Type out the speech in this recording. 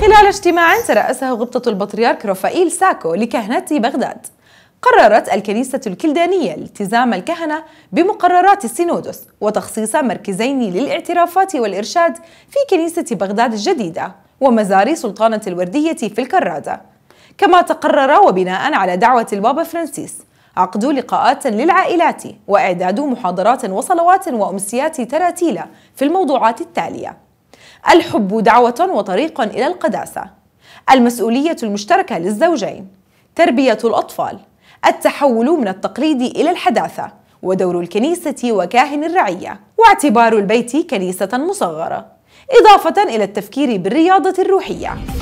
خلال اجتماع ترأسه غبطة البطريرك رافائيل ساكو لكهنة بغداد قررت الكنيسة الكلدانية التزام الكهنة بمقررات السينودوس وتخصيص مركزين للاعترافات والإرشاد في كنيسة بغداد الجديدة ومزار سلطانة الوردية في الكرادة كما تقرر وبناء على دعوة البابا فرانسيس عقد لقاءات للعائلات وإعداد محاضرات وصلوات وأمسيات تراتيل في الموضوعات التالية الحب دعوة وطريق إلى القداسة المسؤولية المشتركة للزوجين تربية الأطفال التحول من التقليد إلى الحداثة ودور الكنيسة وكاهن الرعية واعتبار البيت كنيسة مصغرة إضافة إلى التفكير بالرياضة الروحية